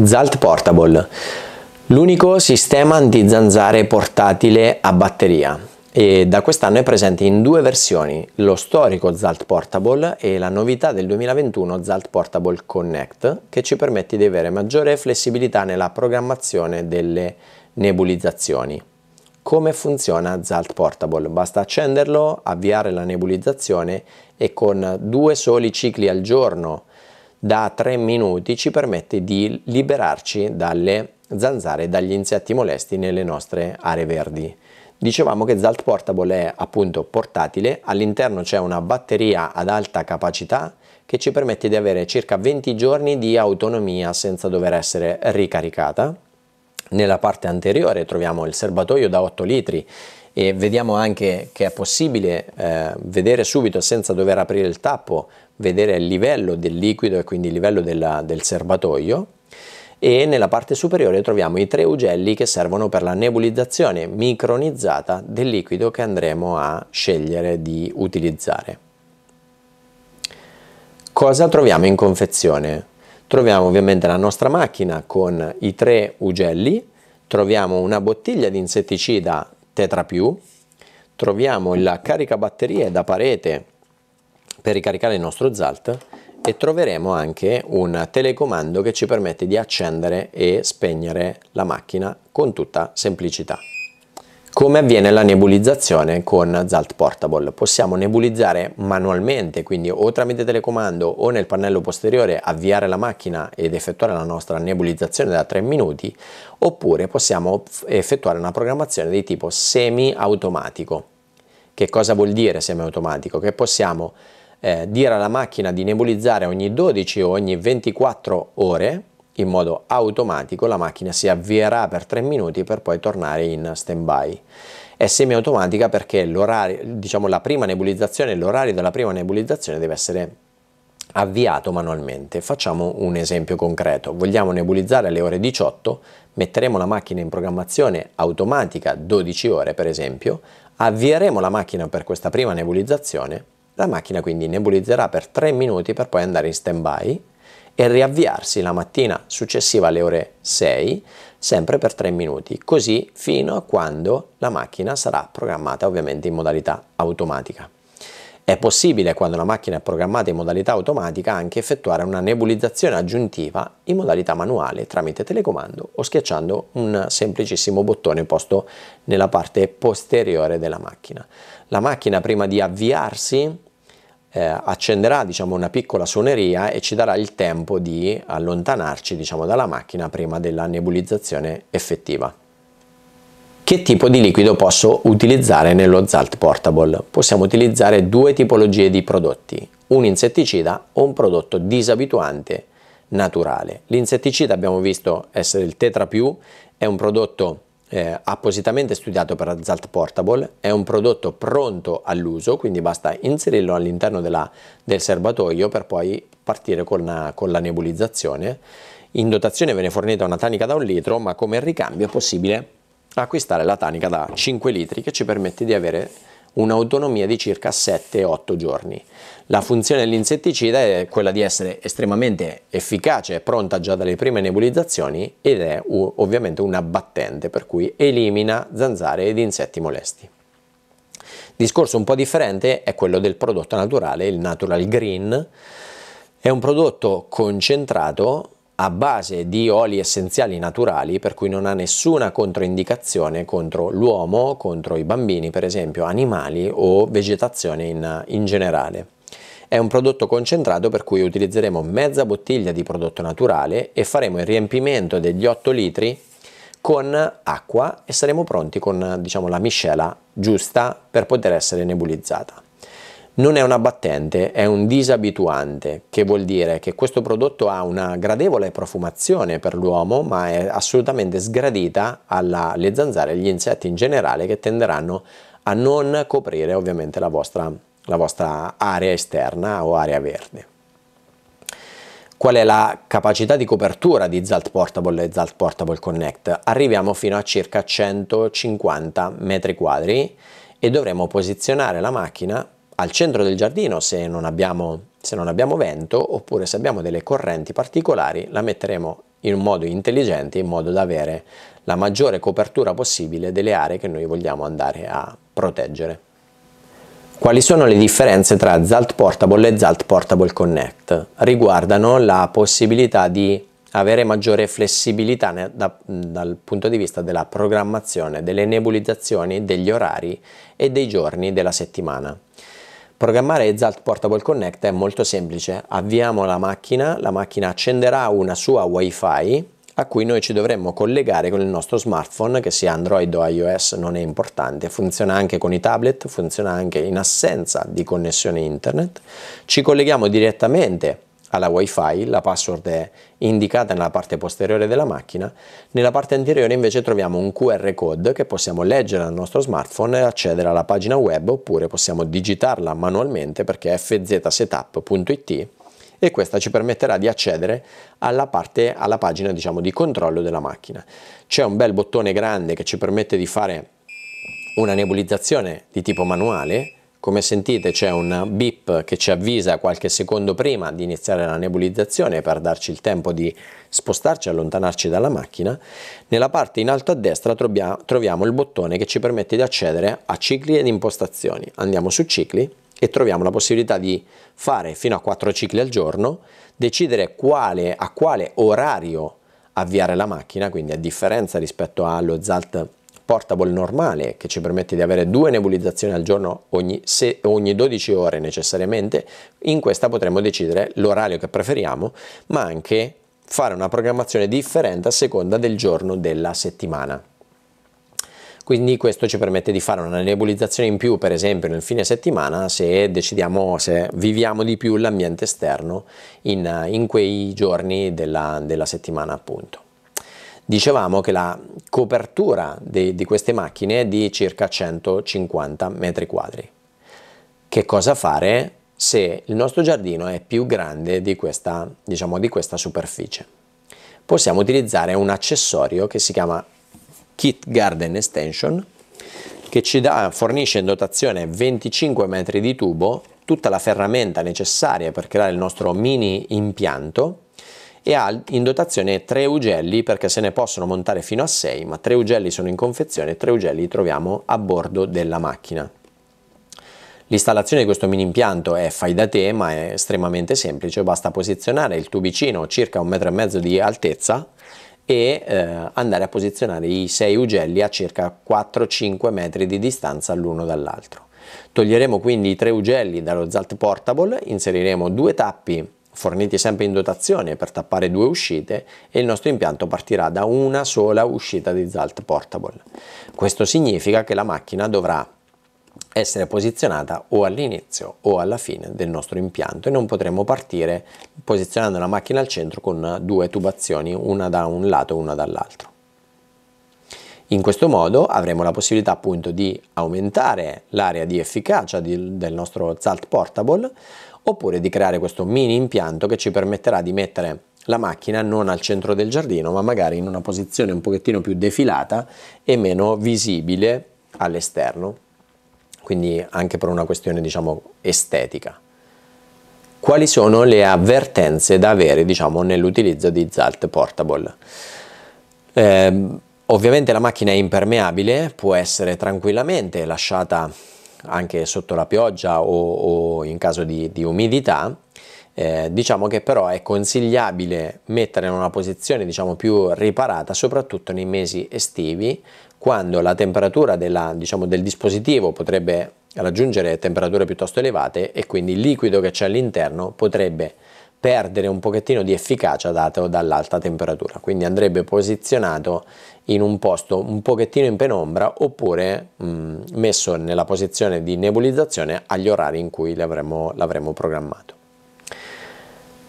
Zalt Portable, l'unico sistema zanzare portatile a batteria e da quest'anno è presente in due versioni, lo storico Zalt Portable e la novità del 2021 Zalt Portable Connect che ci permette di avere maggiore flessibilità nella programmazione delle nebulizzazioni. Come funziona Zalt Portable? Basta accenderlo, avviare la nebulizzazione e con due soli cicli al giorno da 3 minuti ci permette di liberarci dalle zanzare e dagli insetti molesti nelle nostre aree verdi. Dicevamo che Zalt Portable è appunto portatile, all'interno c'è una batteria ad alta capacità che ci permette di avere circa 20 giorni di autonomia senza dover essere ricaricata. Nella parte anteriore troviamo il serbatoio da 8 litri e vediamo anche che è possibile eh, vedere subito senza dover aprire il tappo, vedere il livello del liquido e quindi il livello della, del serbatoio e nella parte superiore troviamo i tre ugelli che servono per la nebulizzazione micronizzata del liquido che andremo a scegliere di utilizzare. Cosa troviamo in confezione? Troviamo ovviamente la nostra macchina con i tre ugelli, troviamo una bottiglia di insetticida tetra più, troviamo la caricabatterie da parete per ricaricare il nostro ZALT e troveremo anche un telecomando che ci permette di accendere e spegnere la macchina con tutta semplicità. Come avviene la nebulizzazione con Zalt Portable? Possiamo nebulizzare manualmente, quindi o tramite telecomando o nel pannello posteriore avviare la macchina ed effettuare la nostra nebulizzazione da 3 minuti, oppure possiamo effettuare una programmazione di tipo semi-automatico. Che cosa vuol dire semi-automatico? Che possiamo eh, dire alla macchina di nebulizzare ogni 12 o ogni 24 ore in modo automatico la macchina si avvierà per 3 minuti per poi tornare in stand-by. È semiautomatica perché l'orario, diciamo, la prima nebulizzazione, l'orario della prima nebulizzazione deve essere avviato manualmente. Facciamo un esempio concreto. Vogliamo nebulizzare alle ore 18, metteremo la macchina in programmazione automatica 12 ore per esempio, avvieremo la macchina per questa prima nebulizzazione, la macchina quindi nebulizzerà per 3 minuti per poi andare in stand by e riavviarsi la mattina successiva alle ore 6, sempre per 3 minuti, così fino a quando la macchina sarà programmata ovviamente in modalità automatica. È possibile, quando la macchina è programmata in modalità automatica, anche effettuare una nebulizzazione aggiuntiva in modalità manuale tramite telecomando o schiacciando un semplicissimo bottone posto nella parte posteriore della macchina. La macchina prima di avviarsi eh, accenderà diciamo, una piccola suoneria e ci darà il tempo di allontanarci diciamo, dalla macchina prima della nebulizzazione effettiva. Che tipo di liquido posso utilizzare nello Zalt Portable? Possiamo utilizzare due tipologie di prodotti, un insetticida o un prodotto disabituante naturale. L'insetticida abbiamo visto essere il Tetra più, è un prodotto eh, appositamente studiato per Zalt Portable, è un prodotto pronto all'uso, quindi basta inserirlo all'interno della, del serbatoio per poi partire con, una, con la nebulizzazione. In dotazione viene fornita una tanica da un litro, ma come ricambio è possibile acquistare la tanica da 5 litri che ci permette di avere un'autonomia di circa 7-8 giorni. La funzione dell'insetticida è quella di essere estremamente efficace, è pronta già dalle prime nebulizzazioni ed è ovviamente un abbattente, per cui elimina zanzare ed insetti molesti. Discorso un po' differente è quello del prodotto naturale, il Natural Green. È un prodotto concentrato a base di oli essenziali naturali, per cui non ha nessuna controindicazione contro l'uomo, contro i bambini, per esempio, animali o vegetazione in, in generale. È un prodotto concentrato per cui utilizzeremo mezza bottiglia di prodotto naturale e faremo il riempimento degli 8 litri con acqua e saremo pronti con diciamo, la miscela giusta per poter essere nebulizzata. Non è un abbattente, è un disabituante, che vuol dire che questo prodotto ha una gradevole profumazione per l'uomo, ma è assolutamente sgradita alle zanzare e agli insetti in generale che tenderanno a non coprire ovviamente la vostra, la vostra area esterna o area verde qual è la capacità di copertura di Zalt Portable e Zalt Portable Connect. Arriviamo fino a circa 150 metri quadri e dovremo posizionare la macchina al centro del giardino se non, abbiamo, se non abbiamo vento oppure se abbiamo delle correnti particolari la metteremo in un modo intelligente in modo da avere la maggiore copertura possibile delle aree che noi vogliamo andare a proteggere. Quali sono le differenze tra Zalt Portable e Zalt Portable Connect? Riguardano la possibilità di avere maggiore flessibilità da, dal punto di vista della programmazione, delle nebulizzazioni, degli orari e dei giorni della settimana. Programmare Exalt Portable Connect è molto semplice. Avviamo la macchina, la macchina accenderà una sua WiFi a cui noi ci dovremmo collegare con il nostro smartphone, che sia Android o iOS non è importante, funziona anche con i tablet, funziona anche in assenza di connessione internet. Ci colleghiamo direttamente alla wifi la password è indicata nella parte posteriore della macchina, nella parte anteriore invece troviamo un QR code che possiamo leggere dal nostro smartphone e accedere alla pagina web oppure possiamo digitarla manualmente perché è fzsetup.it e questa ci permetterà di accedere alla, parte, alla pagina diciamo, di controllo della macchina. C'è un bel bottone grande che ci permette di fare una nebulizzazione di tipo manuale come sentite c'è un beep che ci avvisa qualche secondo prima di iniziare la nebulizzazione per darci il tempo di spostarci e allontanarci dalla macchina. Nella parte in alto a destra troviamo il bottone che ci permette di accedere a cicli ed impostazioni. Andiamo su cicli e troviamo la possibilità di fare fino a 4 cicli al giorno, decidere quale, a quale orario avviare la macchina, quindi a differenza rispetto allo ZALT portable normale che ci permette di avere due nebulizzazioni al giorno ogni, se, ogni 12 ore necessariamente, in questa potremmo decidere l'orario che preferiamo, ma anche fare una programmazione differente a seconda del giorno della settimana. Quindi questo ci permette di fare una nebulizzazione in più, per esempio nel fine settimana, se decidiamo, se viviamo di più l'ambiente esterno in, in quei giorni della, della settimana appunto dicevamo che la copertura di, di queste macchine è di circa 150 metri quadri. Che cosa fare se il nostro giardino è più grande di questa, diciamo, di questa superficie? Possiamo utilizzare un accessorio che si chiama Kit Garden Extension che ci dà, fornisce in dotazione 25 metri di tubo, tutta la ferramenta necessaria per creare il nostro mini impianto e ha in dotazione tre ugelli perché se ne possono montare fino a 6, ma tre ugelli sono in confezione e tre ugelli li troviamo a bordo della macchina. L'installazione di questo mini impianto è fai da te ma è estremamente semplice, basta posizionare il tubicino circa un metro e mezzo di altezza e eh, andare a posizionare i sei ugelli a circa 4-5 metri di distanza l'uno dall'altro. Toglieremo quindi i tre ugelli dallo Zalt Portable, inseriremo due tappi forniti sempre in dotazione per tappare due uscite e il nostro impianto partirà da una sola uscita di Zalt Portable. Questo significa che la macchina dovrà essere posizionata o all'inizio o alla fine del nostro impianto e non potremo partire posizionando la macchina al centro con due tubazioni, una da un lato e una dall'altro. In questo modo avremo la possibilità appunto di aumentare l'area di efficacia di, del nostro Zalt Portable oppure di creare questo mini impianto che ci permetterà di mettere la macchina non al centro del giardino ma magari in una posizione un pochettino più defilata e meno visibile all'esterno quindi anche per una questione diciamo estetica quali sono le avvertenze da avere diciamo nell'utilizzo di Zalt Portable eh, ovviamente la macchina è impermeabile può essere tranquillamente lasciata anche sotto la pioggia o, o in caso di, di umidità. Eh, diciamo che però è consigliabile mettere in una posizione diciamo, più riparata soprattutto nei mesi estivi quando la temperatura della, diciamo, del dispositivo potrebbe raggiungere temperature piuttosto elevate e quindi il liquido che c'è all'interno potrebbe perdere un pochettino di efficacia dato dall'alta temperatura, quindi andrebbe posizionato in un posto un pochettino in penombra oppure mh, mm, messo nella posizione di nebulizzazione agli orari in cui l'avremmo programmato.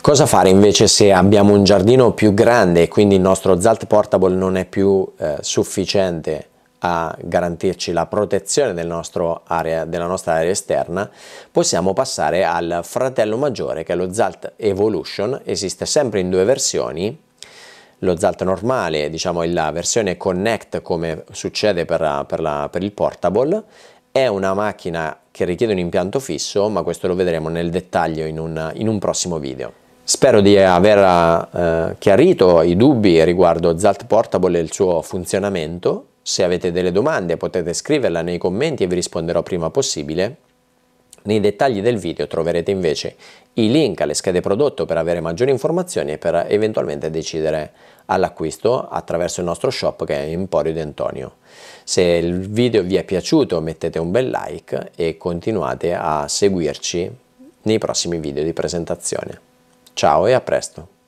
Cosa fare invece se abbiamo un giardino più grande e quindi il nostro Zalt Portable non è più eh, sufficiente a garantirci la protezione del area, della nostra area esterna, possiamo passare al fratello maggiore che è lo Zalt Evolution, esiste sempre in due versioni, lo Zalt normale, diciamo la versione Connect come succede per, per, la, per il portable, è una macchina che richiede un impianto fisso, ma questo lo vedremo nel dettaglio in un, in un prossimo video. Spero di aver eh, chiarito i dubbi riguardo Zalt Portable e il suo funzionamento se avete delle domande potete scriverla nei commenti e vi risponderò prima possibile. Nei dettagli del video troverete invece i link alle schede prodotto per avere maggiori informazioni e per eventualmente decidere all'acquisto attraverso il nostro shop che è Emporio D'Antonio. Se il video vi è piaciuto mettete un bel like e continuate a seguirci nei prossimi video di presentazione. Ciao e a presto!